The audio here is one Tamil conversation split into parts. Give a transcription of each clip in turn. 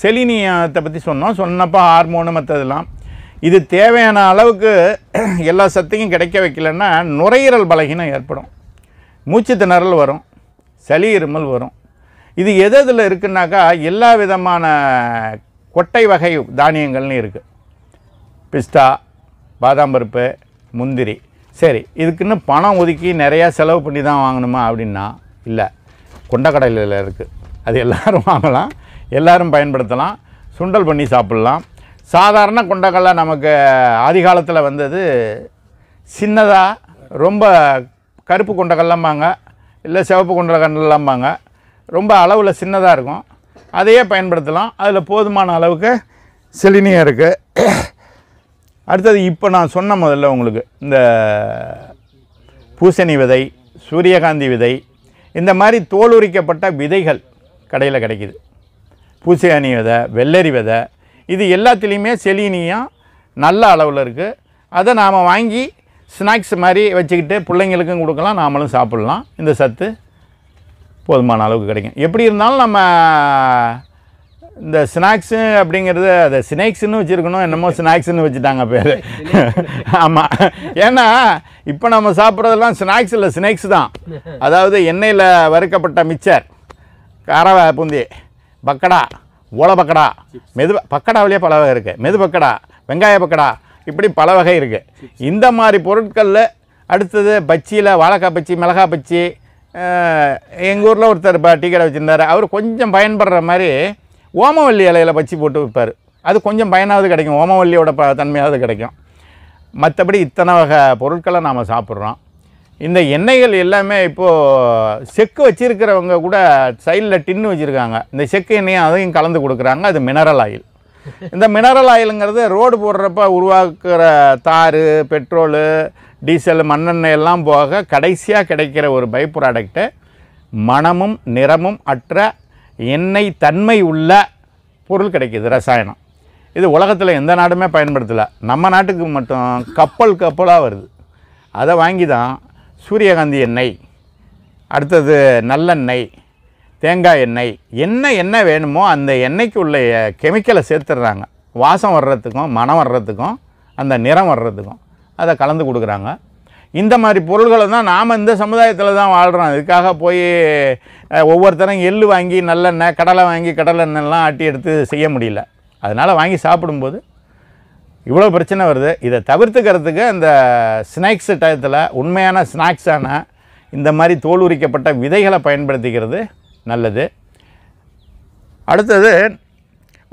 செலினியத்தை பற்றி சொன்னோம் சொன்னப்போ ஹார்மோனு மற்றதெல்லாம் இது தேவையான அளவுக்கு எல்லா சத்தையும் கிடைக்க வைக்கலன்னா நுரையீரல் பலகீனம் ஏற்படும் மூச்சு திணறல் வரும் சளி இருமல் வரும் இது எது எதில் இருக்குன்னாக்கா எல்லா விதமான கொட்டை வகை தானியங்கள்னு இருக்குது பிஸ்தா பாதாம் பருப்பு முந்திரி சரி இதுக்குன்னு பணம் ஒதுக்கி நிறையா செலவு பண்ணி தான் வாங்கணுமா அப்படின்னா இல்லை கொண்டக்கடலையில் இருக்குது அது எல்லோரும் வாங்கலாம் எல்லோரும் பயன்படுத்தலாம் சுண்டல் பண்ணி சாப்பிட்லாம் சாதாரண கொண்டக்கடலை நமக்கு ஆதிகாலத்தில் வந்தது சின்னதாக ரொம்ப கருப்பு கொண்டக்கடலம்பாங்க இல்லை சிவப்பு கொண்டக்கடலம்பாங்க ரொம்ப அளவில் சின்னதாக இருக்கும் அதையே பயன்படுத்தலாம் அதில் போதுமான அளவுக்கு செலினியம் இருக்குது அடுத்தது இப்போ நான் சொன்ன முதல்ல உங்களுக்கு இந்த பூசணி விதை சூரியகாந்தி விதை இந்த மாதிரி தோல் உரிக்கப்பட்ட விதைகள் கடையில் கிடைக்கிது பூசை அணிவதை வெள்ளரி விதை இது எல்லாத்துலேயுமே செலினியும் நல்ல அளவில் இருக்குது அதை நாம் வாங்கி ஸ்நாக்ஸ் மாதிரி வச்சுக்கிட்டு பிள்ளைங்களுக்கும் கொடுக்கலாம் நாமளும் சாப்பிட்லாம் இந்த சத்து போதுமான அளவுக்கு கிடைக்கும் எப்படி இருந்தாலும் நம்ம இந்த ஸ்நாக்ஸு அப்படிங்கிறது அதை ஸ்நாக்ஸ்னு வச்சுருக்கணும் என்னமோ ஸ்நாக்ஸ்னு வச்சுட்டாங்க பேர் ஆமாம் ஏன்னா இப்போ நம்ம சாப்பிட்றதெல்லாம் ஸ்நாக்ஸ் இல்லை ஸ்நாக்ஸ் தான் அதாவது எண்ணெயில் வறுக்கப்பட்ட மிக்சர் காரவ பூந்தி பக்கடா ஓலை பக்கடா மெது பக்கடாவிலேயே பல வகை இருக்குது மெது பக்கடா வெங்காய பக்கடா இப்படி பல வகை இருக்குது இந்த மாதிரி பொருட்களில் அடுத்தது பச்சியில் வாழைக்காய் பச்சி மிளகா பச்சி எங்கள் ஊரில் ஒருத்தர் இப்போ டீ கடை வச்சுருந்தார் அவர் கொஞ்சம் பயன்படுற மாதிரி ஓமவல்லி இலையில் பச்சி போட்டு விற்பார் அது கொஞ்சம் பயனாவது கிடைக்கும் ஓமவல்லியோட ப தன்மையாவது கிடைக்கும் மற்றபடி இத்தனை வகை பொருட்களை நாம் சாப்பிட்றோம் இந்த எண்ணெய்கள் எல்லாமே இப்போது செக்கு வச்சுருக்கிறவங்க கூட சைடில் டின்னு வச்சுருக்காங்க இந்த செக்கு எண்ணெயை அதையும் கலந்து கொடுக்குறாங்க அது மினரல் ஆயில் இந்த மினரல் ஆயிலுங்கிறது ரோடு போடுறப்ப உருவாக்குற தார் பெட்ரோலு டீசல் மண்ணெண்ணெய் எல்லாம் போக கடைசியாக கிடைக்கிற ஒரு பை ப்ராடக்ட்டு மனமும் நிறமும் அற்ற எண்ணெய் தன்மை உள்ள பொருள் கிடைக்கிது ரசாயனம் இது உலகத்தில் எந்த நாடுமே பயன்படுத்தலை நம்ம நாட்டுக்கு மட்டும் கப்பல் கப்பலாக வருது அதை வாங்கி தான் சூரியகாந்தி எண்ணெய் அடுத்தது நல்லெண்ணெய் தேங்காய் எண்ணெய் என்ன எண்ணெய் வேணுமோ அந்த எண்ணெய்க்கு உள்ள கெமிக்கலை சேர்த்துடுறாங்க வாசம் வர்றதுக்கும் மனம் வர்றதுக்கும் அந்த நிறம் வர்றதுக்கும் அதை கலந்து கொடுக்குறாங்க இந்த மாதிரி பொருள்களை தான் நாம் இந்த சமுதாயத்தில் தான் வாழ்கிறோம் இதுக்காக போய் ஒவ்வொருத்தரும் எள் வாங்கி நல்லெண்ணெய் கடலை வாங்கி கடலெண்ணெய்லாம் ஆட்டி எடுத்து செய்ய முடியல அதனால் வாங்கி சாப்பிடும்போது இவ்வளோ பிரச்சனை வருது இதை தவிர்த்துக்கிறதுக்கு அந்த ஸ்நாக்ஸ் டயத்தில் உண்மையான ஸ்நாக்ஸான இந்த மாதிரி தோல் உரிக்கப்பட்ட விதைகளை பயன்படுத்திக்கிறது நல்லது அடுத்தது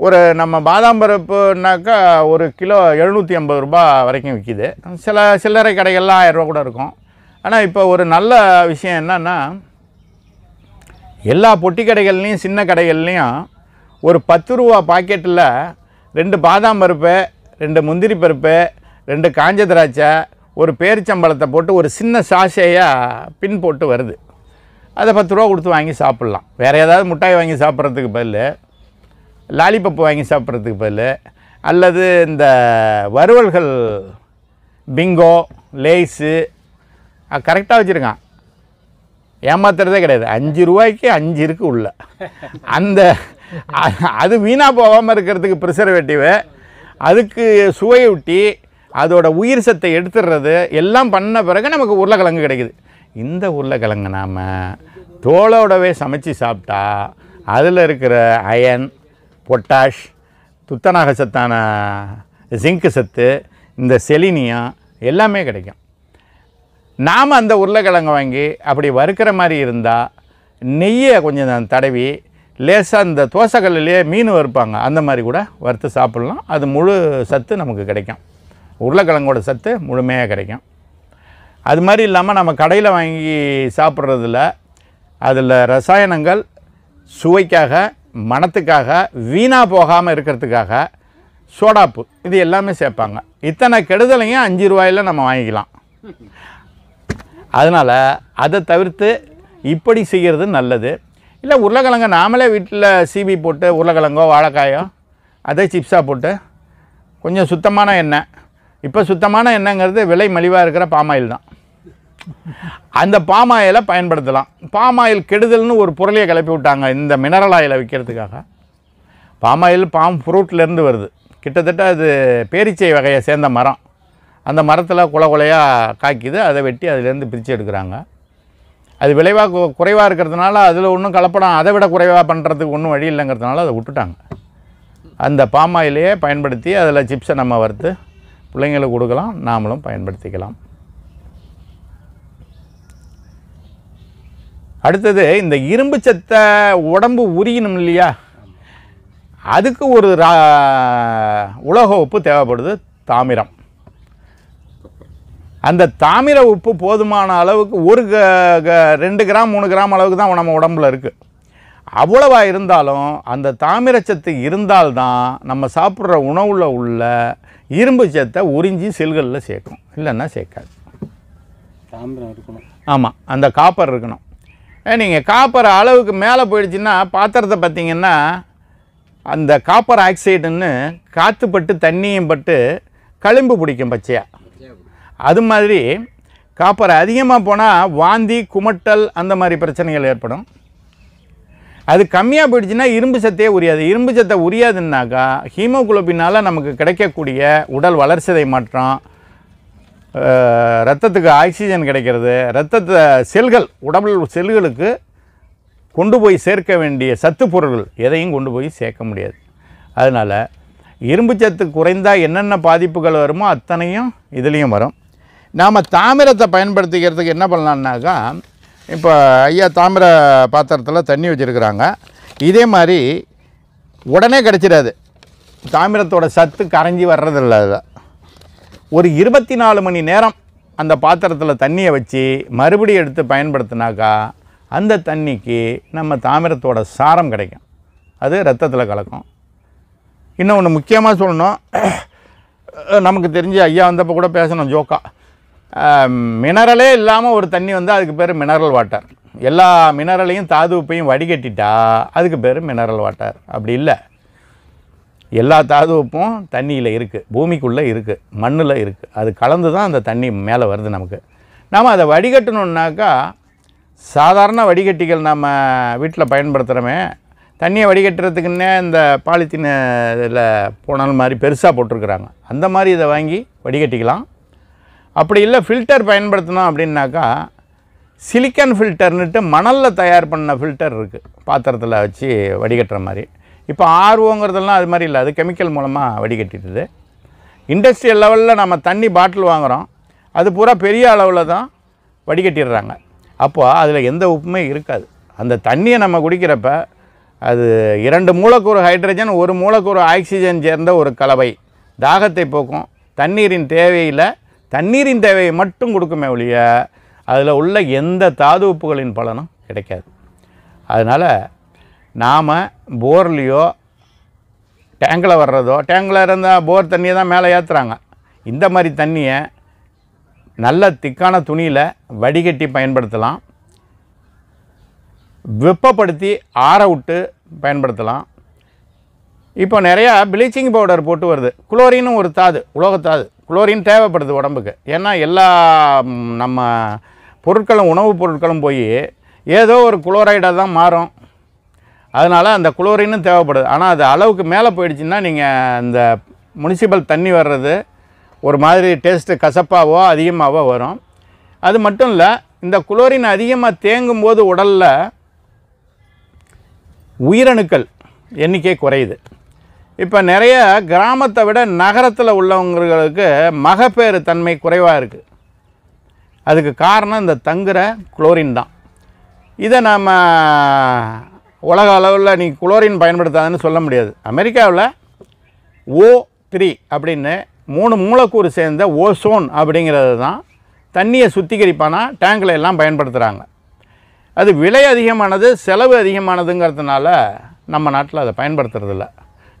ஒரு நம்ம பாதாம் பருப்புனாக்கா ஒரு கிலோ எழுநூற்றி ஐம்பது ரூபா வரைக்கும் விற்கிது சில சில்லறை கடைகள்லாம் ஆயிரரூவா கூட இருக்கும் ஆனால் இப்போ ஒரு நல்ல விஷயம் என்னென்னா எல்லா பொட்டி கடைகள்லேயும் சின்ன கடைகள்லேயும் ஒரு பத்து ரூபா பாக்கெட்டில் ரெண்டு பாதாம் பருப்பு ரெண்டு முந்திரி பருப்பு ரெண்டு காஞ்ச திராட்சை ஒரு பேரிச்சம்பழத்தை போட்டு ஒரு சின்ன சாஷையாக பின் போட்டு வருது அதை பத்து ரூபா கொடுத்து வாங்கி சாப்பிட்லாம் வேறு ஏதாவது மிட்டாய் வாங்கி சாப்பிட்றதுக்கு பதில் லாலிபப்பு வாங்கி சாப்பிட்றதுக்கு பதில் அல்லது இந்த வறுவல்கள் பிங்கோ லேஸு கரெக்டாக வச்சுருக்கான் ஏமாத்துறதே கிடையாது அஞ்சு ரூபாய்க்கு அஞ்சு இருக்குது உள்ள அந்த அது வீணாக போகாமல் இருக்கிறதுக்கு ப்ரிசர்வேட்டிவு அதுக்கு சுவையூட்டி அதோடய உயிர் சத்தை எடுத்துடுறது எல்லாம் பண்ண பிறகு நமக்கு உருளைக்கிழங்கு கிடைக்குது இந்த உருளைக்கிழங்கு நாம் தோலோடவே சமைச்சு சாப்பிட்டா அதில் இருக்கிற அயன் பொட்டாஷ் துத்தநாக சத்தான ஜிங்கு சத்து இந்த செலினியம் எல்லாமே கிடைக்கும் நாம் அந்த உருளைக்கிழங்கை வாங்கி அப்படி வறுக்கிற மாதிரி இருந்தால் நெய்யை கொஞ்சம் தடவி லேசாக இந்த தோசைக்கல்லையே மீன் வறுப்பாங்க அந்த மாதிரி கூட வறுத்து சாப்பிட்லாம் அது முழு சத்து நமக்கு கிடைக்கும் உருளைக்கிழங்கோட சத்து முழுமையாக கிடைக்கும் அது மாதிரி இல்லாமல் நம்ம கடையில் வாங்கி சாப்பிட்றதில் அதில் ரசாயனங்கள் சுவைக்காக மனத்துக்காக வீணாக போகாமல் இருக்கிறதுக்காக சோடாப்பு இது எல்லாமே சேர்ப்பாங்க இத்தனை கெடுதலையும் அஞ்சு ரூபாயில் நம்ம வாங்கிக்கலாம் அதனால் அதை தவிர்த்து இப்படி செய்கிறது நல்லது இல்லை உருளைக்கிழங்க நாமளே வீட்டில் சீவி போட்டு உருளைக்கிழங்கோ வாழைக்காயோ அதே சிப்ஸாக போட்டு கொஞ்சம் சுத்தமான எண்ணெய் இப்போ சுத்தமான எண்ணெய்ங்கிறது விலை மலிவாக இருக்கிற பாமாயில் தான் அந்த பாம் ஆயிலை பயன்படுத்தலாம் பாம் ஆயில் கெடுதல்னு ஒரு பொருளையை கிளப்பி விட்டாங்க இந்த மினரல் ஆயிலை விற்கிறதுக்காக பாம் ஆயில் பாம் ஃப்ரூட்லேருந்து வருது கிட்டத்தட்ட அது பேரிச்சை வகையை சேர்ந்த மரம் அந்த மரத்தில் குல குலையாக காய்க்குது அதை வெட்டி அதுலேருந்து பிரித்து எடுக்கிறாங்க அது விளைவாக குறைவாக இருக்கிறதுனால அதில் ஒன்றும் கலப்படம் அதை விட குறைவாக பண்ணுறதுக்கு ஒன்றும் வழி இல்லைங்கிறதுனால அதை விட்டுட்டாங்க அந்த பாமாயிலேயே பயன்படுத்தி அதில் சிப்ஸை நம்ம வறுத்து பிள்ளைங்களுக்கு கொடுக்கலாம் நாமளும் பயன்படுத்திக்கலாம் அடுத்தது இந்த இரும்பு சத்தை உடம்பு உரியணும் இல்லையா அதுக்கு ஒரு உலக உப்பு தேவைப்படுது தாமிரம் அந்த தாமிர உப்பு போதுமான அளவுக்கு ஒரு ரெண்டு கிராம் மூணு கிராம் அளவுக்கு தான் நம்ம உடம்புல இருக்குது அவ்வளவா இருந்தாலும் அந்த தாமிர சத்து இருந்தால்தான் நம்ம சாப்பிட்ற உணவில் உள்ள இரும்பு சத்தை உறிஞ்சி செல்களில் சேர்க்கும் இல்லைன்னா சேர்க்காது தாமிரம் இருக்கணும் ஆமாம் அந்த காப்பர் இருக்கணும் நீங்கள் காப்பர் அளவுக்கு மேலே போயிடுச்சுன்னா பாத்திரத்தை பார்த்திங்கன்னா அந்த காப்பர் ஆக்சைடுன்னு காற்று பட்டு தண்ணியும் பட்டு களிம்பு பிடிக்கும் பச்சையாக அது மாதிரி காப்பர் அதிகமாக போனால் வாந்தி குமட்டல் அந்த மாதிரி பிரச்சனைகள் ஏற்படும் அது கம்மியாக போயிடுச்சுன்னா இரும்பு சத்தே உரியாது இரும்பு சத்தை உரியாதுன்னாக்கா ஹீமோகுளோபினால் நமக்கு கிடைக்கக்கூடிய உடல் வளர்ச்சிதை மாற்றம் ரத்தத்துக்கு ஆக்சிஜன் கிடைக்கிறது ரத்தத்தை செல்கள் உடம்புல செல்களுக்கு கொண்டு போய் சேர்க்க வேண்டிய சத்து பொருள்கள் எதையும் கொண்டு போய் சேர்க்க முடியாது அதனால் இரும்பு சத்து குறைந்தால் என்னென்ன பாதிப்புகள் வருமோ அத்தனையும் இதுலேயும் வரும் நாம் தாமிரத்தை பயன்படுத்திக்கிறதுக்கு என்ன பண்ணலான்னாக்கா இப்போ ஐயா தாமிர பாத்திரத்தில் தண்ணி வச்சுருக்குறாங்க இதே மாதிரி உடனே கிடச்சிடாது தாமிரத்தோட சத்து கரைஞ்சி வர்றதில்ல அதில் ஒரு இருபத்தி நாலு மணி நேரம் அந்த பாத்திரத்தில் தண்ணியை வச்சு மறுபடியும் எடுத்து பயன்படுத்தினாக்கா அந்த தண்ணிக்கு நம்ம தாமிரத்தோட சாரம் கிடைக்கும் அது ரத்தத்தில் கலக்கும் இன்னும் ஒன்று முக்கியமாக சொல்லணும் நமக்கு தெரிஞ்ச ஐயா வந்தப்போ கூட பேசணும் ஜோக்கா மினரலே இல்லாமல் ஒரு தண்ணி வந்து அதுக்கு பேர் மினரல் வாட்டர் எல்லா மினரலையும் தாது உப்பையும் வடிகட்டிட்டா அதுக்கு பேர் மினரல் வாட்டர் அப்படி இல்லை எல்லா தாது உப்பும் தண்ணியில் இருக்குது பூமிக்குள்ளே இருக்குது மண்ணில் இருக்குது அது கலந்து தான் அந்த தண்ணி மேலே வருது நமக்கு நாம் அதை வடிகட்டணுன்னாக்கா சாதாரண வடிகட்டிகள் நம்ம வீட்டில் பயன்படுத்துகிறோமே தண்ணியை வடிகட்டுறதுக்குன்னே இந்த பாலித்தீன் இதில் போனல் மாதிரி பெருசாக போட்டிருக்குறாங்க அந்த மாதிரி இதை வாங்கி வடிகட்டிக்கலாம் அப்படி இல்லை ஃபில்டர் பயன்படுத்தினோம் அப்படின்னாக்கா சிலிக்கன் ஃபில்டர்னுட்டு மணலில் தயார் பண்ண ஃபில்டர் இருக்குது பாத்திரத்தில் வச்சு வடிகட்டுற மாதிரி இப்போ ஆர்வோங்கிறதெல்லாம் அது மாதிரி இல்லை அது கெமிக்கல் மூலமாக வடிகட்டிடுது இண்டஸ்ட்ரியல் லெவலில் நம்ம தண்ணி பாட்டில் வாங்குகிறோம் அது பூரா பெரிய அளவில் தான் வடிகட்டிடுறாங்க அப்போது அதில் எந்த உப்புமே இருக்காது அந்த தண்ணியை நம்ம குடிக்கிறப்ப அது இரண்டு மூலக்கூறு ஹைட்ரஜன் ஒரு மூலக்கூறு ஆக்சிஜன் சேர்ந்த ஒரு கலவை தாகத்தை போக்கும் தண்ணீரின் தேவையில் தண்ணீரின் தேவையை மட்டும் கொடுக்குமே ஒழிய அதில் உள்ள எந்த தாது உப்புகளின் பலனும் கிடைக்காது அதனால் நாம் போர்லேயோ டேங்கில் வர்றதோ டேங்கில் இருந்தால் போர் தண்ணியை தான் மேலே ஏற்றுறாங்க இந்த மாதிரி தண்ணியை நல்ல திக்கான துணியில் வடிகட்டி பயன்படுத்தலாம் வெப்பப்படுத்தி ஆற விட்டு பயன்படுத்தலாம் இப்போ நிறையா ப்ளீச்சிங் பவுடர் போட்டு வருது குளோரின்னு ஒரு தாது உலோகத்தாது குளோரின் தேவைப்படுது உடம்புக்கு ஏன்னா எல்லா நம்ம பொருட்களும் உணவுப் பொருட்களும் போய் ஏதோ ஒரு குளோரைடாக தான் மாறும் அதனால் அந்த குளோரினும் தேவைப்படுது ஆனால் அது அளவுக்கு மேலே போயிடுச்சுன்னா நீங்கள் அந்த முனிசிபல் தண்ணி வர்றது ஒரு மாதிரி டேஸ்ட்டு கசப்பாகவோ அதிகமாகவோ வரும் அது மட்டும் இல்லை இந்த குளோரின் அதிகமாக தேங்கும் போது உடலில் உயிரணுக்கள் எண்ணிக்கை குறையுது இப்போ நிறைய கிராமத்தை விட நகரத்தில் உள்ளவங்களுக்கு மகப்பேறு தன்மை குறைவாக இருக்குது அதுக்கு காரணம் இந்த தங்குற குளோரின் தான் இதை நாம் உலக அளவில் நீ குளோரின் பயன்படுத்தாதுன்னு சொல்ல முடியாது அமெரிக்காவில் ஓ த்ரீ அப்படின்னு மூணு மூலக்கூறு சேர்ந்த ஓசோன் அப்படிங்கிறது தான் தண்ணியை சுத்திகரிப்பானா டேங்கில் எல்லாம் பயன்படுத்துகிறாங்க அது விலை அதிகமானது செலவு அதிகமானதுங்கிறதுனால நம்ம நாட்டில் அதை பயன்படுத்துறதில்ல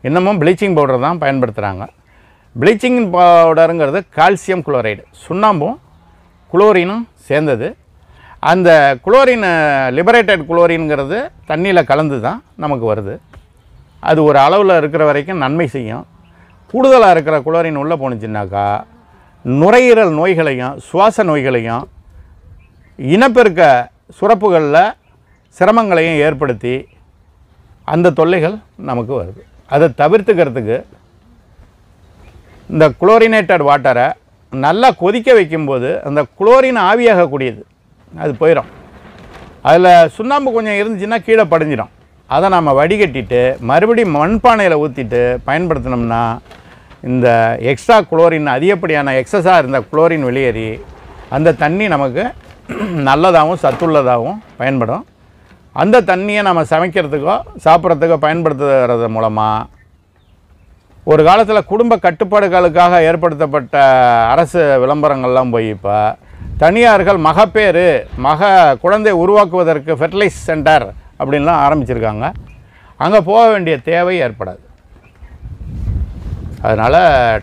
இன்னமும் ப்ளீச்சிங் பவுடர் தான் பயன்படுத்துகிறாங்க ப்ளீச்சிங் பவுடருங்கிறது கால்சியம் குளோரைடு சுண்ணாம்பும் குளோரினும் சேர்ந்தது அந்த குளோரின் லிபரேட்டட் குளோரின்ங்கிறது தண்ணியில் கலந்து தான் நமக்கு வருது அது ஒரு அளவில் இருக்கிற வரைக்கும் நன்மை செய்யும் கூடுதலாக இருக்கிற குளோரின் உள்ளே போணுச்சுனாக்கா நுரையீரல் நோய்களையும் சுவாச நோய்களையும் இனப்பெருக்க சுரப்புகளில் சிரமங்களையும் ஏற்படுத்தி அந்த தொல்லைகள் நமக்கு வருது அதை தவிர்த்துக்கிறதுக்கு இந்த குளோரினேட்டட் வாட்டரை நல்லா கொதிக்க வைக்கும்போது அந்த குளோரின் ஆவியாகக்கூடியது அது போயிடும் அதில் சுண்ணாம்பு கொஞ்சம் இருந்துச்சுன்னா கீழே படிஞ்சிடும் அதை நம்ம வடிகட்டிட்டு மறுபடியும் மண்பானையில் ஊற்றிட்டு பயன்படுத்தினோம்னா இந்த எக்ஸ்ட்ரா குளோரின் அதிகப்படியான எக்ஸஸாக இருந்த குளோரின் வெளியேறி அந்த தண்ணி நமக்கு நல்லதாகவும் சத்துள்ளதாகவும் பயன்படும் அந்த தண்ணியை நம்ம சமைக்கிறதுக்கோ சாப்பிட்றதுக்கோ பயன்படுத்துகிறது மூலமாக ஒரு காலத்தில் குடும்ப கட்டுப்பாடுகளுக்காக ஏற்படுத்தப்பட்ட அரசு விளம்பரங்கள்லாம் போய் இப்போ தனியார்கள் மகப்பேறு மக குழந்தை உருவாக்குவதற்கு ஃபெர்டிலைஸ் சென்டர் அப்படின்லாம் ஆரம்பிச்சிருக்காங்க அங்கே போக வேண்டிய தேவை ஏற்படாது அதனால்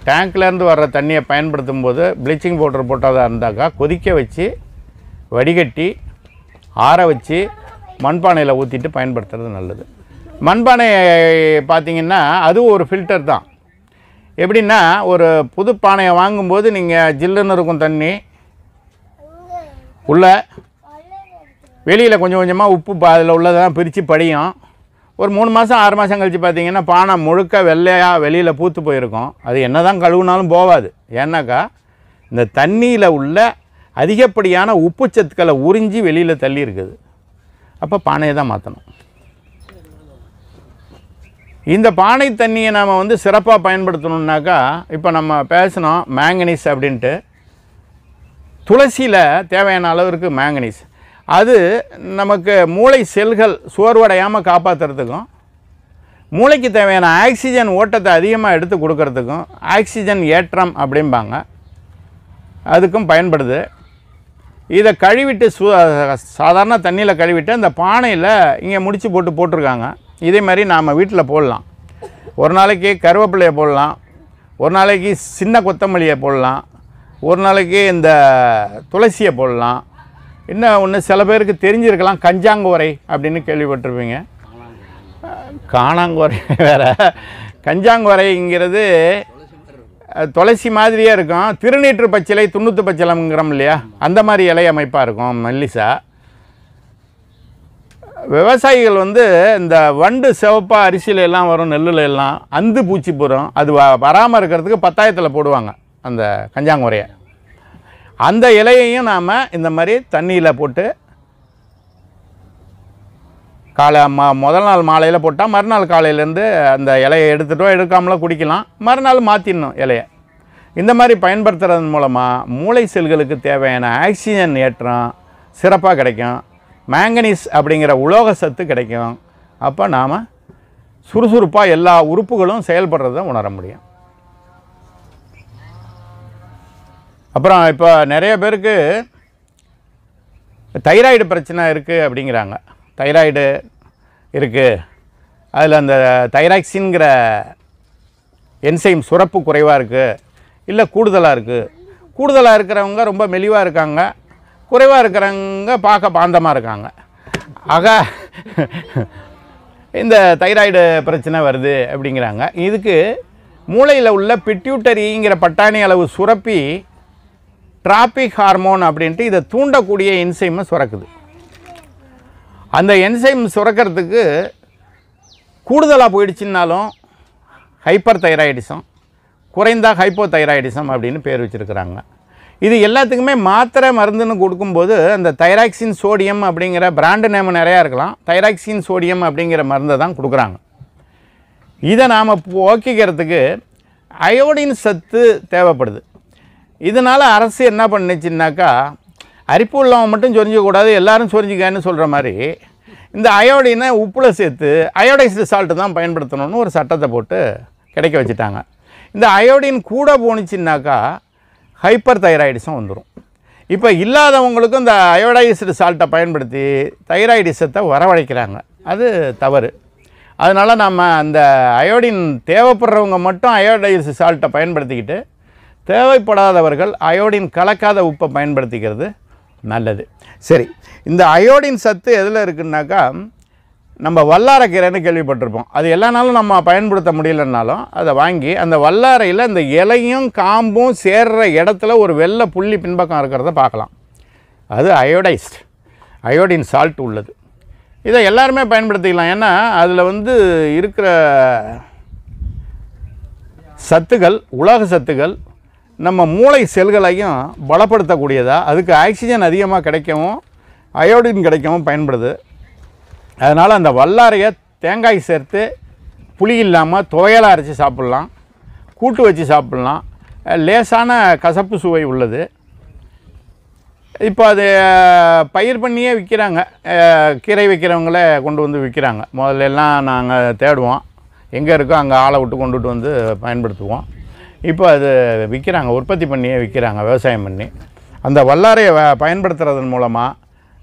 டேங்க்லேருந்து வர்ற தண்ணியை பயன்படுத்தும் போது ப்ளீச்சிங் பவுடர் போட்டதாக இருந்தாக்கா கொதிக்க வச்சு வடிகட்டி ஆற வச்சு மண்பானையில் ஊற்றிட்டு பயன்படுத்துறது நல்லது மண்பானை பார்த்திங்கன்னா அதுவும் ஒரு ஃபில்டர் தான் எப்படின்னா ஒரு புது பானையை வாங்கும்போது நீங்கள் ஜில்லுன்னு இருக்கும் தண்ணி உள்ள வெளியில் கொஞ்சம் கொஞ்சமாக உப்பு பா அதில் உள்ளதெல்லாம் பிரித்து படியும் ஒரு மூணு மாதம் ஆறு மாதம் கழித்து பார்த்தீங்கன்னா பானை முழுக்க வெள்ளையாக வெளியில் பூத்து போயிருக்கும் அது என்ன தான் கழுவுனாலும் போகாது ஏன்னாக்கா இந்த தண்ணியில் உள்ள அதிகப்படியான உப்பு சத்துக்களை உறிஞ்சி வெளியில் தள்ளி இருக்குது அப்போ பானையை தான் மாற்றணும் இந்த பானை தண்ணியை நாம் வந்து சிறப்பாக பயன்படுத்தணுன்னாக்கா இப்போ நம்ம பேசினோம் மேங்கனீஸ் அப்படின்ட்டு துளசியில் தேவையான அளவிற்கு மேங்கனீஸ் அது நமக்கு மூளை செல்கள் சோர்வடையாமல் காப்பாற்றுறதுக்கும் மூளைக்கு தேவையான ஆக்சிஜன் ஓட்டத்தை அதிகமாக எடுத்து கொடுக்கறதுக்கும் ஆக்சிஜன் ஏற்றம் அப்படிம்பாங்க அதுக்கும் பயன்படுது இதை கழுவிட்டு சு சாதாரண தண்ணியில் கழுவிட்டு அந்த பானையில் இங்கே முடிச்சு போட்டு போட்டிருக்காங்க இதே மாதிரி நாம் வீட்டில் போடலாம் ஒரு நாளைக்கு கருவேப்பிலையை போடலாம் ஒரு நாளைக்கு சின்ன கொத்தமல்லியை போடலாம் ஒரு நாளைக்கு இந்த துளசியை போடலாம் இன்னும் ஒன்று சில பேருக்கு தெரிஞ்சிருக்கலாம் கஞ்சாங்கோரை அப்படின்னு கேள்விப்பட்டிருப்பீங்க காணாங்கோரை வேறு கஞ்சாங்கோரைங்கிறது துளசி மாதிரியே இருக்கும் திருநீற்று பச்சிலை துண்ணூற்று பச்சிலம்ங்கிறோம் இல்லையா அந்த மாதிரி இலை அமைப்பாக இருக்கும் மல்லிசா விவசாயிகள் வந்து இந்த வண்டு சிவப்பாக அரிசியில எல்லாம் வரும் நெல்லில் எல்லாம் அந்து பூச்சி போகிறோம் அது வ வராமல் இருக்கிறதுக்கு பத்தாயிரத்தில் போடுவாங்க அந்த கஞ்சாங்குறையை அந்த இலையையும் நாம் இந்த மாதிரி தண்ணியில் போட்டு காலை ம முதல் நாள் மாலையில் போட்டால் மறுநாள் காலையிலேருந்து அந்த இலையை எடுத்துகிட்டோ எடுக்காமலோ குடிக்கலாம் மறுநாள் மாற்றிடணும் இலையை இந்த மாதிரி பயன்படுத்துறதன் மூலமாக மூளை செல்களுக்கு தேவையான ஆக்சிஜன் ஏற்றம் சிறப்பாக கிடைக்கும் மேங்கனீஸ் அப்படிங்கிற உலோக சத்து கிடைக்கும் அப்போ நாம் சுறுசுறுப்பாக எல்லா உறுப்புகளும் செயல்படுறத உணர முடியும் அப்புறம் இப்போ நிறைய பேருக்கு தைராய்டு பிரச்சனை இருக்குது அப்படிங்கிறாங்க தைராய்டு இருக்குது அதில் அந்த தைராக்சின்கிற என்சைம் சுரப்பு குறைவாக இருக்குது இல்லை கூடுதலாக இருக்குது கூடுதலாக இருக்கிறவங்க ரொம்ப மெலிவாக இருக்காங்க குறைவாக இருக்கிறவங்க பார்க்க பாந்தமாக இருக்காங்க ஆக இந்த தைராய்டு பிரச்சனை வருது அப்படிங்கிறாங்க இதுக்கு மூளையில் உள்ள பிட்யூட்டரிங்கிற பட்டாணி அளவு சுரப்பி டிராபிக் ஹார்மோன் அப்படின்ட்டு இதை தூண்டக்கூடிய இன்சைமை சுரக்குது அந்த என்சைம் சுரக்கிறதுக்கு கூடுதலாக போயிடுச்சுன்னாலும் ஹைப்பர் தைராய்டிசம் குறைந்தா ஹைப்போ தைராய்டிசம் அப்படின்னு பேர் வச்சுருக்குறாங்க இது எல்லாத்துக்குமே மாத்திரை மருந்துன்னு கொடுக்கும்போது அந்த தைராக்சின் சோடியம் அப்படிங்கிற பிராண்டு நேம் நிறையா இருக்கலாம் தைராக்சின் சோடியம் அப்படிங்கிற மருந்தை தான் கொடுக்குறாங்க இதை நாம் ஓக்கிக்கிறதுக்கு அயோடின் சத்து தேவைப்படுது இதனால் அரசு என்ன பண்ணுச்சுன்னாக்கா அரிப்பு உள்ளவன் மட்டும் சொரிஞ்சிக்கூடாது எல்லாரும் சொரிஞ்சிக்கன்னு சொல்கிற மாதிரி இந்த அயோடினை உப்பில் சேர்த்து அயோடைஸ்டு சால்ட்டு தான் பயன்படுத்தணும்னு ஒரு சட்டத்தை போட்டு கிடைக்க வச்சுட்டாங்க இந்த அயோடின் கூட போணுச்சின்னாக்கா ஹைப்பர் தைராய்டிஸும் வந்துடும் இப்போ இல்லாதவங்களுக்கும் இந்த அயோடைஸ்டு சால்ட்டை பயன்படுத்தி தைராய்டிசத்தை வரவழைக்கிறாங்க அது தவறு அதனால் நம்ம அந்த அயோடின் தேவைப்படுறவங்க மட்டும் அயோடைஸ் சால்ட்டை பயன்படுத்திக்கிட்டு தேவைப்படாதவர்கள் அயோடின் கலக்காத உப்பை பயன்படுத்திக்கிறது நல்லது சரி இந்த அயோடின் சத்து எதில் இருக்குன்னாக்கா நம்ம வல்லாரக்கீரைன்னு கேள்விப்பட்டிருப்போம் அது எல்லா நாளும் நம்ம பயன்படுத்த முடியலன்னாலும் அதை வாங்கி அந்த வல்லாரையில் இந்த இலையும் காம்பும் சேர்கிற இடத்துல ஒரு வெள்ளை புள்ளி பின்பக்கம் இருக்கிறத பார்க்கலாம் அது அயோடைஸ்ட் அயோடின் சால்ட் உள்ளது இதை எல்லாருமே பயன்படுத்திக்கலாம் ஏன்னா அதில் வந்து இருக்கிற சத்துக்கள் உலக சத்துக்கள் நம்ம மூளை செல்களையும் பலப்படுத்தக்கூடியதாக அதுக்கு ஆக்சிஜன் அதிகமாக கிடைக்கவும் அயோடின் கிடைக்கவும் பயன்படுது அதனால் அந்த வல்லாரையை தேங்காய் சேர்த்து புளி இல்லாமல் துவையலாக அரைச்சி சாப்பிட்லாம் கூட்டு வச்சு சாப்பிட்லாம் லேசான கசப்பு சுவை உள்ளது இப்போ அது பயிர் பண்ணியே விற்கிறாங்க கீரை வைக்கிறவங்களே கொண்டு வந்து விற்கிறாங்க முதல்ல எல்லாம் நாங்கள் தேடுவோம் எங்கே இருக்கோ அங்கே ஆளை விட்டு கொண்டுட்டு வந்து பயன்படுத்துவோம் இப்போ அது விற்கிறாங்க உற்பத்தி பண்ணியே விற்கிறாங்க விவசாயம் பண்ணி அந்த வல்லாரையை பயன்படுத்துறதன் மூலமாக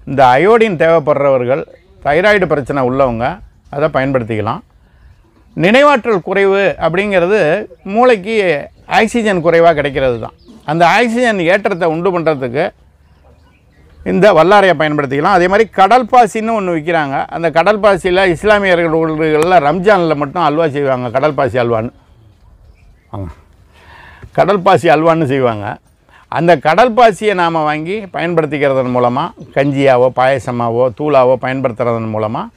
இந்த அயோடின் தேவைப்படுறவர்கள் தைராய்டு பிரச்சனை உள்ளவங்க அதை பயன்படுத்திக்கலாம் நினைவாற்றல் குறைவு அப்படிங்கிறது மூளைக்கு ஆக்சிஜன் குறைவாக கிடைக்கிறது தான் அந்த ஆக்சிஜன் ஏற்றத்தை உண்டு பண்ணுறதுக்கு இந்த வல்லாரையை பயன்படுத்திக்கலாம் அதே மாதிரி கடல் பாசின்னு ஒன்று விற்கிறாங்க அந்த கடல் பாசியில் இஸ்லாமியர்கள் ரம்ஜானில் மட்டும் அல்வா செய்வாங்க கடல் பாசி அல்வான்னு ஆமாம் கடல் பாசி அல்வான்னு செய்வாங்க அந்த கடல் பாசியை நாம் வாங்கி பயன்படுத்திக்கிறதன் மூலமாக கஞ்சியாவோ பாயசமாவோ தூளாவோ பயன்படுத்துகிறதன் மூலமாக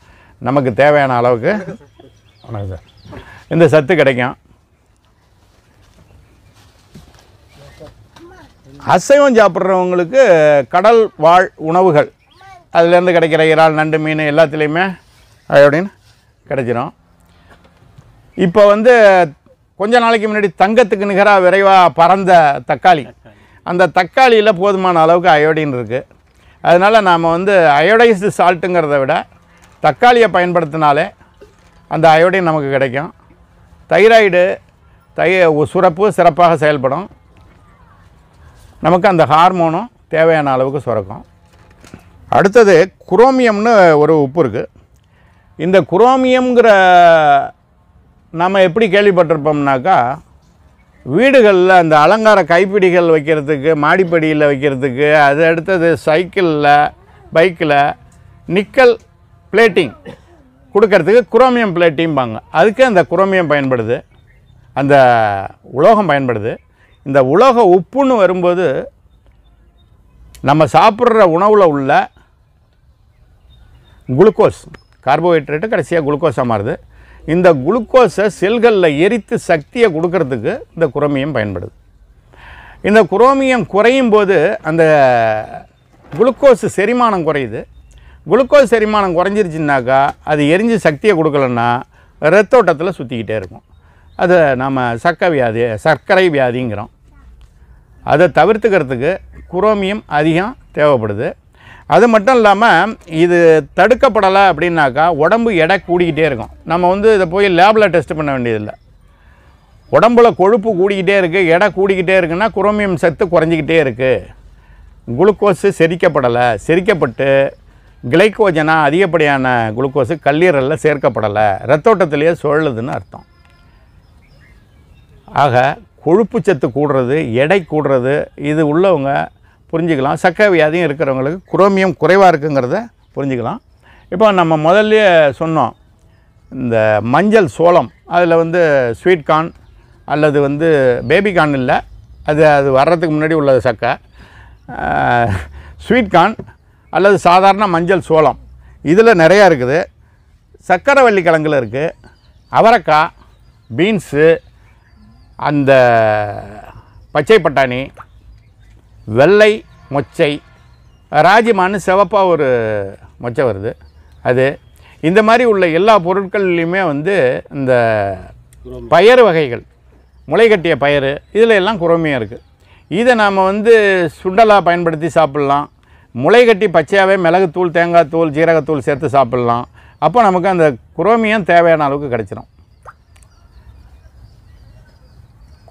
நமக்கு தேவையான அளவுக்கு வணக்கம் சார் இந்த சத்து கிடைக்கும் அசைவம் சாப்பிட்றவங்களுக்கு கடல் வாழ் உணவுகள் அதுலேருந்து கிடைக்கிற இறால் நண்டு மீன் எல்லாத்துலேயுமே அப்படின்னு கிடைச்சிடும் இப்போ வந்து கொஞ்ச நாளைக்கு முன்னாடி தங்கத்துக்கு நிகராக விரைவாக பறந்த தக்காளி அந்த தக்காளியில் போதுமான அளவுக்கு அயோடின் இருக்குது அதனால் நாம் வந்து அயோடைஸ்டு சால்ட்டுங்கிறத விட தக்காளியை பயன்படுத்தினாலே அந்த அயோடின் நமக்கு கிடைக்கும் தைராய்டு தை சுரப்பு சிறப்பாக செயல்படும் நமக்கு அந்த ஹார்மோனும் தேவையான அளவுக்கு சுரக்கும் அடுத்தது குரோமியம்னு ஒரு உப்பு இருக்குது இந்த குரோமியம்ங்கிற நம்ம எப்படி கேள்விப்பட்டிருப்போம்னாக்கா வீடுகளில் அந்த அலங்கார கைப்பிடிகள் வைக்கிறதுக்கு மாடிப்படியில் வைக்கிறதுக்கு அது அடுத்தது சைக்கிளில் பைக்கில் நிக்கல் பிளேட்டிங் கொடுக்கறதுக்கு குரோமியம் பிளேட்டிம்பாங்க அதுக்கு அந்த குரோமியம் பயன்படுது அந்த உலோகம் பயன்படுது இந்த உலோக உப்புன்னு வரும்போது நம்ம சாப்பிட்ற உணவில் உள்ள குளுக்கோஸ் கார்போஹைட்ரேட்டு கடைசியாக குளுக்கோஸாக மாறுது இந்த குளுக்கோஸை செல்களில் எரித்து சக்தியை கொடுக்கறதுக்கு இந்த குரோமியம் பயன்படுது இந்த குரோமியம் குறையும் போது அந்த குளுக்கோஸ் செரிமானம் குறையுது குளுக்கோஸ் செரிமானம் குறைஞ்சிருச்சுனாக்கா அது எரிஞ்சு சக்தியை கொடுக்கலன்னா ரத்தோட்டத்தில் சுற்றிக்கிட்டே இருக்கும் அதை நம்ம சக்க வியாதி சர்க்கரை வியாதிங்கிறோம் அதை தவிர்த்துக்கிறதுக்கு குரோமியம் அதிகம் தேவைப்படுது அது மட்டும் இல்லாமல் இது தடுக்கப்படலை அப்படின்னாக்கா உடம்பு எடை கூடிக்கிட்டே இருக்கும் நம்ம வந்து இதை போய் லேபில் டெஸ்ட் பண்ண வேண்டியதில்லை உடம்புல கொழுப்பு கூடிக்கிட்டே இருக்குது எடை கூடிக்கிட்டே இருக்குன்னா குரோமியம் சத்து குறைஞ்சிக்கிட்டே இருக்குது குளுக்கோஸு செரிக்கப்படலை செரிக்கப்பட்டு கிளைக்கோஜனா அதிகப்படியான குளுக்கோஸு கல்லீரலில் சேர்க்கப்படலை ரத்தோட்டத்திலேயே சுழலுதுன்னு அர்த்தம் ஆக கொழுப்பு சத்து கூடுறது எடை கூடுறது இது உள்ளவங்க புரிஞ்சுக்கலாம் சக்கரை வியாதியும் இருக்கிறவங்களுக்கு குரோமியம் குறைவாக இருக்குங்கிறத புரிஞ்சுக்கலாம் இப்போ நம்ம முதல்ல சொன்னோம் இந்த மஞ்சள் சோளம் அதில் வந்து ஸ்வீட் கார்ன் அல்லது வந்து பேபி கார்ன் இல்லை அது அது வர்றதுக்கு முன்னாடி உள்ளது சக்கை ஸ்வீட் கார்ன் அல்லது சாதாரண மஞ்சள் சோளம் இதில் நிறையா இருக்குது வள்ளி கிழங்கில் இருக்குது அவரைக்காய் பீன்ஸு அந்த பச்சை பட்டாணி வெள்ளை மொச்சை ராஜிமான்னு சிவப்பாக ஒரு மொச்சை வருது அது இந்த மாதிரி உள்ள எல்லா பொருட்கள்லையுமே வந்து இந்த பயறு வகைகள் முளை கட்டிய பயறு இதில் எல்லாம் குரோமியம் இருக்குது இதை நாம் வந்து சுண்டலாக பயன்படுத்தி சாப்பிட்லாம் முளை கட்டி பச்சையாகவே மிளகுத்தூள் தேங்காய் தூள் ஜீரகத்தூள் சேர்த்து சாப்பிட்லாம் அப்போ நமக்கு அந்த குரோமியம் தேவையான அளவுக்கு கிடச்சிரும்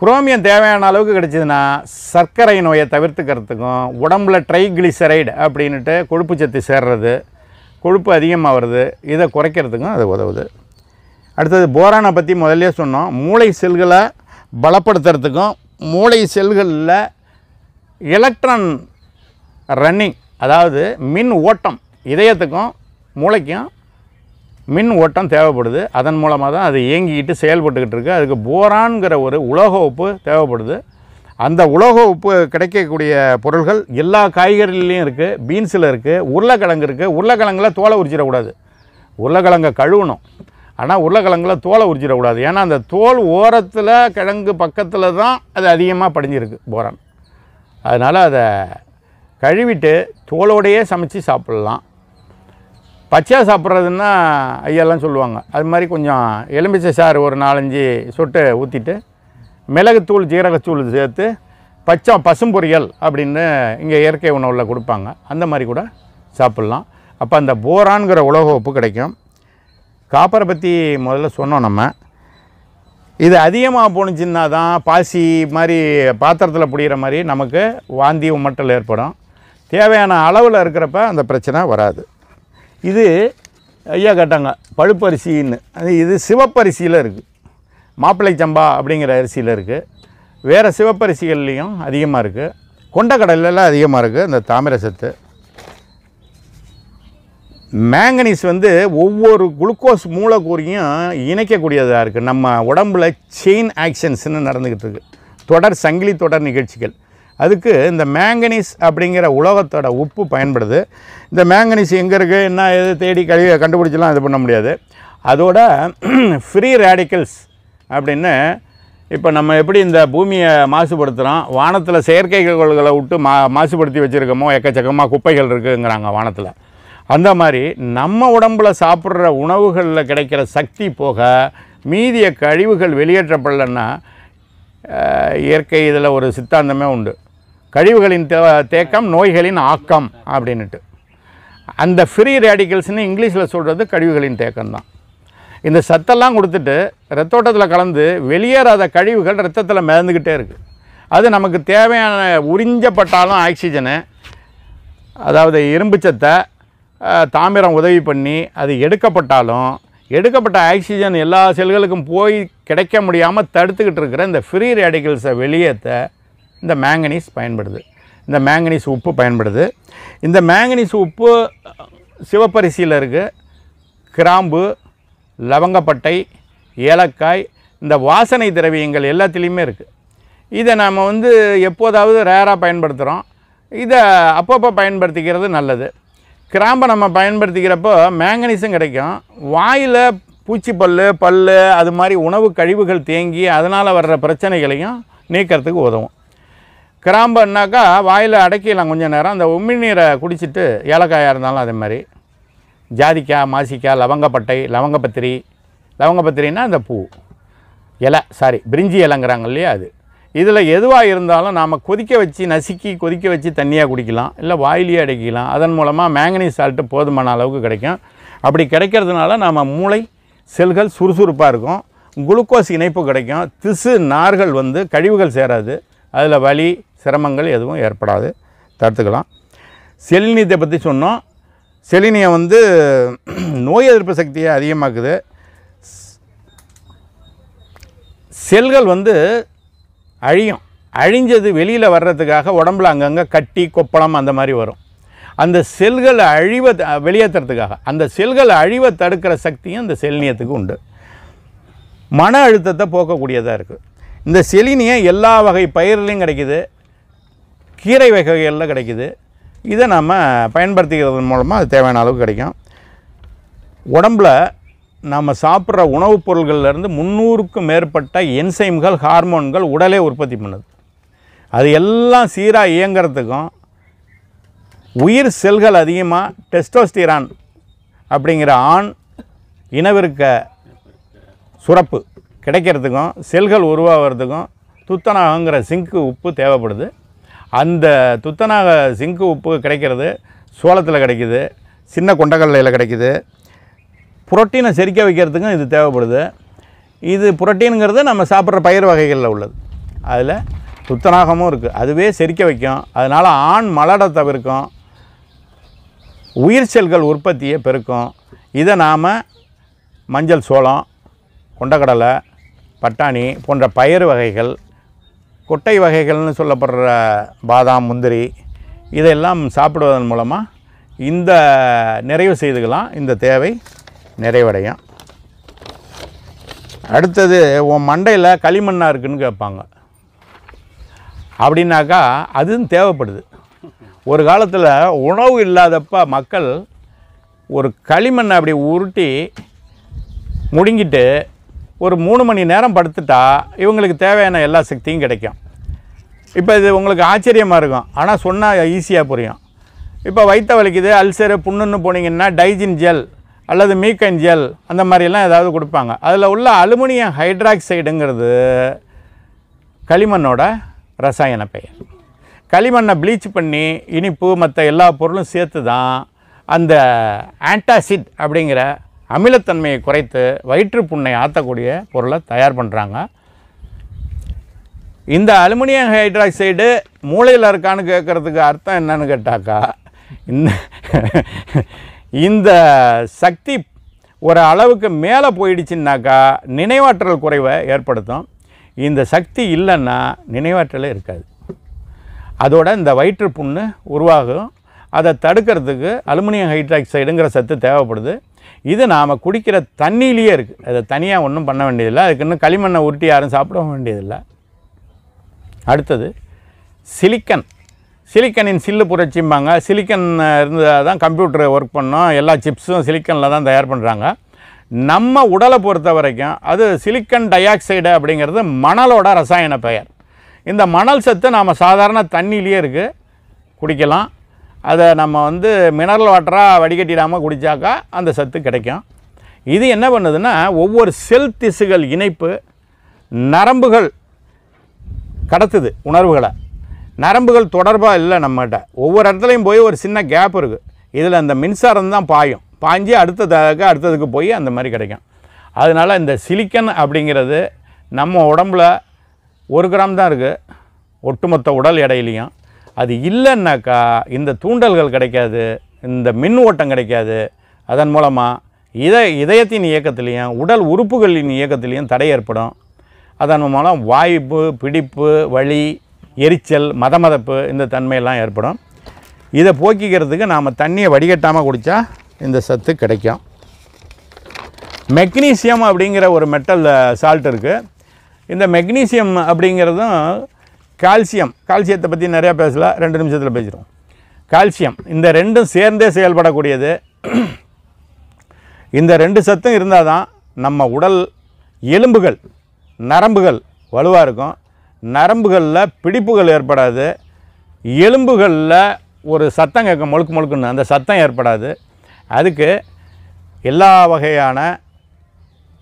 குரோமியம் தேவையான அளவுக்கு கிடைச்சிதுன்னா சர்க்கரை நோயை தவிர்த்துக்கிறதுக்கும் உடம்புல ட்ரைக்ளிசரைடு அப்படின்ட்டு கொழுப்பு சத்து சேர்றது கொழுப்பு அதிகமாக வருது இதை குறைக்கிறதுக்கும் அது உதவுது அடுத்தது போரானை பற்றி முதல்ல சொன்னோம் மூளை செல்களை பலப்படுத்துறதுக்கும் மூளை செல்களில் எலக்ட்ரான் ரன்னிங் அதாவது மின் ஓட்டம் இதயத்துக்கும் மூளைக்கும் மின் ஓட்டம் தேவைப்படுது அதன் மூலமாக தான் அது இயங்கிக்கிட்டு செயல்பட்டுக்கிட்டு இருக்குது அதுக்கு போரான்கிற ஒரு உலோக உப்பு தேவைப்படுது அந்த உலோக உப்பு கிடைக்கக்கூடிய பொருள்கள் எல்லா காய்கறிலையும் இருக்குது பீன்ஸில் இருக்குது உருளைக்கிழங்கு இருக்குது உருளைக்கிழங்குல தோலை உரிச்சிடக்கூடாது உருளைக்கிழங்கை கழுவணும் ஆனால் உருளைக்கிழங்குல தோலை உரிச்சிடக்கூடாது ஏன்னா அந்த தோல் ஓரத்தில் கிழங்கு பக்கத்தில் தான் அது அதிகமாக படிஞ்சிருக்கு போரான் அதனால் அதை கழுவிட்டு தோலோடையே சமைச்சு சாப்பிட்லாம் பச்சையாக சாப்பிட்றதுன்னா ஐயெல்லாம் சொல்லுவாங்க அது மாதிரி கொஞ்சம் எலுமிச்சை சாறு ஒரு நாலஞ்சு சொட்டு ஊற்றிட்டு மிளகுத்தூள் ஜீரகத்தூள் சேர்த்து பச்சை பசும்பொரியல் அப்படின்னு இங்கே இயற்கை உணவில் கொடுப்பாங்க அந்த மாதிரி கூட சாப்பிட்லாம் அப்போ அந்த போரான்கிற உலக உப்பு கிடைக்கும் காப்பரை பற்றி முதல்ல சொன்னோம் நம்ம இது அதிகமாக போணுச்சுன்னா தான் பாசி மாதிரி பாத்திரத்தில் பிடிக்கிற மாதிரி நமக்கு வாந்தி உமட்டல் ஏற்படும் தேவையான அளவில் இருக்கிறப்ப அந்த பிரச்சனை வராது இது ஐயா கேட்டாங்க பழுப்பரிசின்னு அது இது சிவப்பரிசியில் இருக்குது மாப்பிள்ளை சம்பா அப்படிங்கிற அரிசியில் இருக்குது வேறு சிவப்பரிசிகள்லேயும் அதிகமாக இருக்குது கொண்டக்கடலாம் அதிகமாக இருக்குது இந்த தாமிர சத்து மேங்கனீஸ் வந்து ஒவ்வொரு குளுக்கோஸ் மூலக்கூறியும் இணைக்கக்கூடியதாக இருக்குது நம்ம உடம்பில் செயின் ஆக்ஷன்ஸ்னு நடந்துக்கிட்டு இருக்குது தொடர் சங்கிலி தொடர் நிகழ்ச்சிகள் அதுக்கு இந்த மேங்கனீஸ் அப்படிங்கிற உலோகத்தோட உப்பு பயன்படுது இந்த மேங்கனீஸ் எங்கே இருக்குது என்ன எது தேடி கழிவு கண்டுபிடிச்சலாம் இது பண்ண முடியாது அதோட ஃப்ரீ ரேடிக்கல்ஸ் அப்படின்னு இப்போ நம்ம எப்படி இந்த பூமியை மாசுபடுத்துகிறோம் வானத்தில் கோள்களை விட்டு மா மாசுபடுத்தி வச்சுருக்கோமோ எக்கச்சக்கமாக குப்பைகள் இருக்குங்கிறாங்க வானத்தில் அந்த மாதிரி நம்ம உடம்பில் சாப்பிட்ற உணவுகளில் கிடைக்கிற சக்தி போக மீதிய கழிவுகள் வெளியேற்றப்படலைன்னா இயற்கை இதில் ஒரு சித்தாந்தமே உண்டு கழிவுகளின் தேக்கம் நோய்களின் ஆக்கம் அப்படின்ட்டு அந்த ஃப்ரீ ரேடிக்கல்ஸ்னு இங்கிலீஷில் சொல்கிறது கழிவுகளின் தேக்கம் தான் இந்த சத்தெல்லாம் கொடுத்துட்டு ரத்தோட்டத்தில் கலந்து வெளியேறாத கழிவுகள் ரத்தத்தில் மிதந்துக்கிட்டே இருக்குது அது நமக்கு தேவையான உறிஞ்சப்பட்டாலும் ஆக்சிஜனை அதாவது இரும்பு சத்தை தாமிரம் உதவி பண்ணி அது எடுக்கப்பட்டாலும் எடுக்கப்பட்ட ஆக்சிஜன் எல்லா செல்களுக்கும் போய் கிடைக்க முடியாமல் தடுத்துக்கிட்டு இருக்கிற இந்த ஃப்ரீ ரேடிக்கல்ஸை வெளியேற்ற இந்த மேங்கனீஸ் பயன்படுது இந்த மேங்கனீஸ் உப்பு பயன்படுது இந்த மேங்கனீஸ் உப்பு சிவப்பரிசியில் இருக்குது கிராம்பு லவங்கப்பட்டை ஏலக்காய் இந்த வாசனை திரவியங்கள் எல்லாத்துலேயுமே இருக்குது இதை நாம் வந்து எப்போதாவது ரேராக பயன்படுத்துகிறோம் இதை அப்பப்போ பயன்படுத்திக்கிறது நல்லது கிராம்பை நம்ம பயன்படுத்திக்கிறப்போ மேங்கனீஸும் கிடைக்கும் வாயில் பூச்சிப்பல் பல் அது மாதிரி உணவு கழிவுகள் தேங்கி அதனால் வர்ற பிரச்சனைகளையும் நீக்கிறதுக்கு உதவும் கிராம்புன்னாக்கா வாயில் அடக்கிடலாம் கொஞ்சம் நேரம் அந்த உமிழ்நீரை குடிச்சிட்டு ஏலக்காயாக இருந்தாலும் அதே மாதிரி ஜாதிக்காய் மாசிக்காய் லவங்கப்பட்டை லவங்கப்பத்திரி லவங்கப்பத்திரின்னா அந்த பூ இலை சாரி பிரிஞ்சி இலைங்கிறாங்க இல்லையா அது இதில் எதுவாக இருந்தாலும் நாம் கொதிக்க வச்சு நசுக்கி கொதிக்க வச்சு தண்ணியாக குடிக்கலாம் இல்லை வாயிலையே அடைக்கலாம் அதன் மூலமாக மேங்கனீஸ் சால்ட்டு போதுமான அளவுக்கு கிடைக்கும் அப்படி கிடைக்கிறதுனால நாம் மூளை செல்கள் சுறுசுறுப்பாக இருக்கும் குளுக்கோஸ் இணைப்பு கிடைக்கும் திசு நார்கள் வந்து கழிவுகள் சேராது அதில் வலி சிரமங்கள் எதுவும் ஏற்படாது தடுத்துக்கலாம் செலினியத்தை பற்றி சொன்னோம் செலினியம் வந்து நோய் எதிர்ப்பு சக்தியை அதிகமாக்குது செல்கள் வந்து அழியும் அழிஞ்சது வெளியில் வர்றதுக்காக உடம்புல அங்கங்கே கட்டி கொப்பளம் அந்த மாதிரி வரும் அந்த செல்கள் அழிவை வெளியேற்றுறதுக்காக அந்த செல்கள் அழிவை தடுக்கிற சக்தியும் இந்த செலினியத்துக்கு உண்டு மன அழுத்தத்தை போக்கக்கூடியதாக இருக்குது இந்த செலினியம் எல்லா வகை பயிர்லேயும் கிடைக்கிது கீரை வகைகளில் கிடைக்கிது இதை நம்ம பயன்படுத்திக்கிறது மூலமாக அது தேவையான அளவுக்கு கிடைக்கும் உடம்பில் நம்ம சாப்பிட்ற உணவுப் பொருள்கள்லேருந்து முந்நூறுக்கும் மேற்பட்ட என்சைம்கள் ஹார்மோன்கள் உடலே உற்பத்தி பண்ணுது அது எல்லாம் சீராக இயங்கிறதுக்கும் உயிர் செல்கள் அதிகமாக டெஸ்டோஸ்டிரான் அப்படிங்கிற ஆண் இனவிருக்க சுரப்பு கிடைக்கிறதுக்கும் செல்கள் உருவாகிறதுக்கும் துத்தநாகங்கிற சிங்க்கு உப்பு தேவைப்படுது அந்த துத்தநாக சிங்கு உப்பு கிடைக்கிறது சோளத்தில் கிடைக்கிது சின்ன கொண்டக்கல்லையில் கிடைக்கிது புரோட்டீனை செரிக்க வைக்கிறதுக்கும் இது தேவைப்படுது இது புரோட்டீனுங்கிறது நம்ம சாப்பிட்ற பயிர் வகைகளில் உள்ளது அதில் துத்தநாகமும் இருக்குது அதுவே செரிக்க வைக்கும் அதனால் ஆண் மலடை தவிர்க்கும் உயிர் செல்கள் உற்பத்தியை பெருக்கும் இதை நாம் மஞ்சள் சோளம் கொண்டக்கடலை பட்டாணி போன்ற பயிர் வகைகள் கொட்டை வகைகள்னு சொல்லப்படுற பாதாம் முந்திரி இதையெல்லாம் சாப்பிடுவதன் மூலமாக இந்த நிறைவு செய்துக்கலாம் இந்த தேவை நிறைவடையும் அடுத்தது உன் மண்டையில் களிமண்ணாக இருக்குன்னு கேட்பாங்க அப்படின்னாக்கா அதுவும் தேவைப்படுது ஒரு காலத்தில் உணவு இல்லாதப்ப மக்கள் ஒரு களிமண்ணை அப்படி உருட்டி முடுங்கிட்டு ஒரு மூணு மணி நேரம் படுத்துட்டா இவங்களுக்கு தேவையான எல்லா சக்தியும் கிடைக்கும் இப்போ இது உங்களுக்கு ஆச்சரியமாக இருக்கும் ஆனால் சொன்னால் ஈஸியாக புரியும் இப்போ வயிற்ற வலிக்குது அல்சரு புண்ணுன்னு போனீங்கன்னா டைஜின் ஜெல் அல்லது மீக்கன் ஜெல் அந்த மாதிரிலாம் ஏதாவது கொடுப்பாங்க அதில் உள்ள அலுமினியம் ஹைட்ராக்சைடுங்கிறது களிமண்ணோட ரசாயன பெயர் களிமண்ணை ப்ளீச் பண்ணி இனிப்பு மற்ற எல்லா பொருளும் சேர்த்து தான் அந்த ஆன்டாசிட் அப்படிங்கிற அமிலத்தன்மையை குறைத்து வயிற்றுப்புண்ணை ஆற்றக்கூடிய பொருளை தயார் பண்ணுறாங்க இந்த அலுமினியம் ஹைட்ராக்சைடு மூளையில் இருக்கான்னு கேட்குறதுக்கு அர்த்தம் என்னன்னு கேட்டாக்கா இந்த இந்த சக்தி ஒரு அளவுக்கு மேலே போயிடுச்சுன்னாக்கா நினைவாற்றல் குறைவை ஏற்படுத்தும் இந்த சக்தி இல்லைன்னா நினைவாற்றலே இருக்காது அதோட இந்த வயிற்று புண்ணு உருவாகும் அதை தடுக்கிறதுக்கு அலுமினியம் ஹைட்ராக்சைடுங்கிற சத்து தேவைப்படுது இது நாம் குடிக்கிற தண்ணியிலேயே இருக்குது அதை தனியாக ஒன்றும் பண்ண வேண்டியதில்லை அதுக்கு இன்னும் களிமண்ணை உருட்டி யாரும் சாப்பிட வேண்டியதில்லை அடுத்தது சிலிக்கன் சிலிக்கனின் சில்லு புரட்சிம்பாங்க சிலிக்கன் இருந்தால் தான் கம்ப்யூட்டரை ஒர்க் பண்ணோம் எல்லா சிப்ஸும் சிலிக்கனில் தான் தயார் பண்ணுறாங்க நம்ம உடலை பொறுத்த வரைக்கும் அது சிலிக்கன் டை ஆக்சைடு அப்படிங்கிறது மணலோட ரசாயன பெயர் இந்த மணல் சத்து நாம் சாதாரண தண்ணியிலேயே இருக்குது குடிக்கலாம் அதை நம்ம வந்து மினரல் வாட்டராக வடிகட்டிடாமல் குடித்தாக்கா அந்த சத்து கிடைக்கும் இது என்ன பண்ணுதுன்னா ஒவ்வொரு செல் திசுகள் இணைப்பு நரம்புகள் கடத்துது உணர்வுகளை நரம்புகள் தொடர்பாக இல்லை நம்மகிட்ட ஒவ்வொரு இடத்துலையும் போய் ஒரு சின்ன கேப் இருக்குது இதில் அந்த மின்சாரம் தான் பாயும் பாஞ்சு அடுத்ததுக்கு அடுத்ததுக்கு போய் அந்த மாதிரி கிடைக்கும் அதனால் இந்த சிலிக்கன் அப்படிங்கிறது நம்ம உடம்பில் ஒரு கிராம் தான் இருக்குது ஒட்டுமொத்த உடல் எடையிலையும் அது இல்லைன்னாக்கா இந்த தூண்டல்கள் கிடைக்காது இந்த மின் ஓட்டம் கிடைக்காது அதன் மூலமாக இத இதயத்தின் இயக்கத்துலேயும் உடல் உறுப்புகளின் இயக்கத்துலேயும் தடை ஏற்படும் அதன் மூலம் வாய்ப்பு பிடிப்பு வழி எரிச்சல் மதமதப்பு இந்த தன்மையெல்லாம் ஏற்படும் இதை போக்கிக்கிறதுக்கு நாம் தண்ணியை வடிகட்டாமல் குடித்தா இந்த சத்து கிடைக்கும் மெக்னீசியம் அப்படிங்கிற ஒரு மெட்டல் சால்ட் இருக்குது இந்த மெக்னீசியம் அப்படிங்கிறதும் கால்சியம் கால்சியத்தை பற்றி நிறையா பேசல ரெண்டு நிமிஷத்தில் பேசிடுவோம் கால்சியம் இந்த ரெண்டும் சேர்ந்தே செயல்படக்கூடியது இந்த ரெண்டு சத்தும் இருந்தால் தான் நம்ம உடல் எலும்புகள் நரம்புகள் வலுவாக இருக்கும் நரம்புகளில் பிடிப்புகள் ஏற்படாது எலும்புகளில் ஒரு சத்தம் கேட்கும் முழுக்கு முழுக்குன்னு அந்த சத்தம் ஏற்படாது அதுக்கு எல்லா வகையான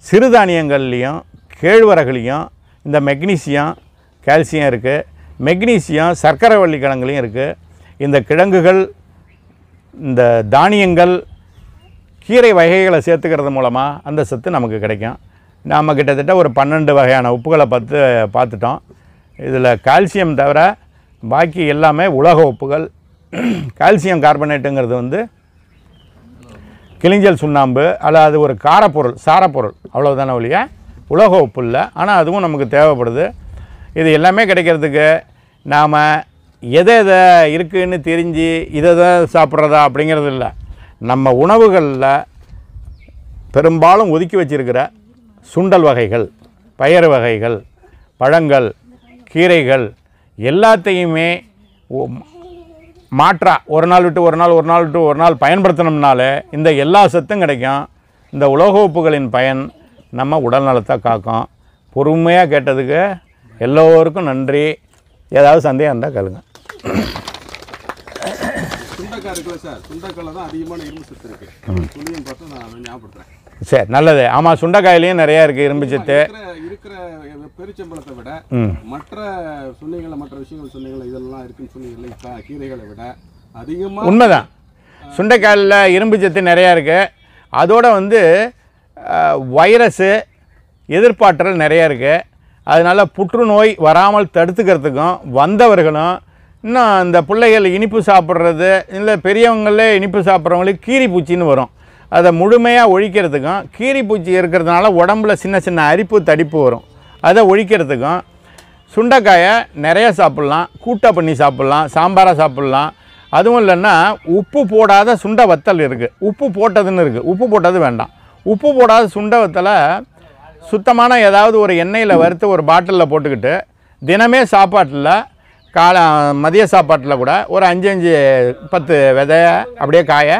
சிறுதானியங்கள்லேயும் கேழ்வரகுலேயும் இந்த மெக்னீசியம் கால்சியம் இருக்குது மெக்னீசியம் சர்க்கரை வள்ளி கிழங்குலையும் இருக்குது இந்த கிழங்குகள் இந்த தானியங்கள் கீரை வகைகளை சேர்த்துக்கிறது மூலமாக அந்த சத்து நமக்கு கிடைக்கும் நாம் கிட்டத்தட்ட ஒரு பன்னெண்டு வகையான உப்புகளை பார்த்து பார்த்துட்டோம் இதில் கால்சியம் தவிர பாக்கி எல்லாமே உலக உப்புகள் கால்சியம் கார்பனேட்டுங்கிறது வந்து கிளிஞ்சல் சுண்ணாம்பு அல்ல அது ஒரு காரப்பொருள் சாரப்பொருள் அவ்வளோதானே ஒழிய உலக உப்பு இல்லை ஆனால் அதுவும் நமக்கு தேவைப்படுது இது எல்லாமே கிடைக்கிறதுக்கு நாம் எதை எதை இருக்குதுன்னு தெரிஞ்சு இதை தான் சாப்பிட்றதா அப்படிங்கிறது இல்லை நம்ம உணவுகளில் பெரும்பாலும் ஒதுக்கி வச்சிருக்கிற சுண்டல் வகைகள் பயறு வகைகள் பழங்கள் கீரைகள் எல்லாத்தையுமே மாற்றா ஒரு நாள் விட்டு ஒரு நாள் ஒரு நாள் விட்டு ஒரு நாள் பயன்படுத்தினோம்னாலே இந்த எல்லா சத்தும் கிடைக்கும் இந்த உலக உப்புகளின் பயன் நம்ம உடல் நலத்தை காக்கும் பொறுமையாக கேட்டதுக்கு எல்லோருக்கும் நன்றி ஏதாவது சந்தேகம் இருந்தால் கழுங்க சரி நல்லது ஆமாம் சுண்டைக்காயிலையும் நிறையா இருக்குது இரும்பு சத்து பெருச்சம்பளத்தை விட மற்ற மற்ற விஷயங்கள் இதெல்லாம் இருக்குன்னு சொன்னீங்கள கீரைகளை விட அதிகமாக உண்மைதான் சுண்டைக்காயில் இரும்பு சத்து நிறையா இருக்குது அதோட வந்து வைரஸு எதிர்ப்பாற்றல் நிறையா இருக்குது அதனால் புற்றுநோய் வராமல் தடுத்துக்கிறதுக்கும் வந்தவர்களும் இன்னும் இந்த பிள்ளைகள் இனிப்பு சாப்பிட்றது இல்லை பெரியவங்களே இனிப்பு சாப்பிட்றவங்களுக்கு கீரி பூச்சின்னு வரும் அதை முழுமையாக ஒழிக்கிறதுக்கும் கீரி பூச்சி இருக்கிறதுனால உடம்புல சின்ன சின்ன அரிப்பு தடிப்பு வரும் அதை ஒழிக்கிறதுக்கும் சுண்டைக்காயை நிறைய சாப்பிட்லாம் கூட்டை பண்ணி சாப்பிட்லாம் சாம்பாராக சாப்பிட்லாம் அதுவும் இல்லைன்னா உப்பு போடாத சுண்டை வத்தல் இருக்குது உப்பு போட்டதுன்னு இருக்குது உப்பு போட்டது வேண்டாம் உப்பு போடாத சுண்டை வத்தலை சுத்தமான ஏதாவது ஒரு எண்ணெயில் வறுத்து ஒரு பாட்டிலில் போட்டுக்கிட்டு தினமே சாப்பாட்டில் கால மதிய சாப்பாட்டில் கூட ஒரு அஞ்சு அஞ்சு பத்து விதைய அப்படியே காய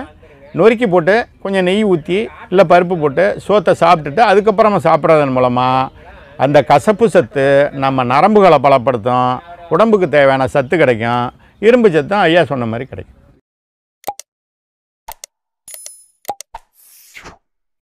நொறுக்கி போட்டு கொஞ்சம் நெய் ஊற்றி இல்லை பருப்பு போட்டு சோத்தை சாப்பிட்டுட்டு அதுக்கப்புறமா சாப்பிட்றதன் மூலமாக அந்த கசப்பு சத்து நம்ம நரம்புகளை பலப்படுத்தும் உடம்புக்கு தேவையான சத்து கிடைக்கும் இரும்பு சத்தும் ஐயா சொன்ன மாதிரி கிடைக்கும்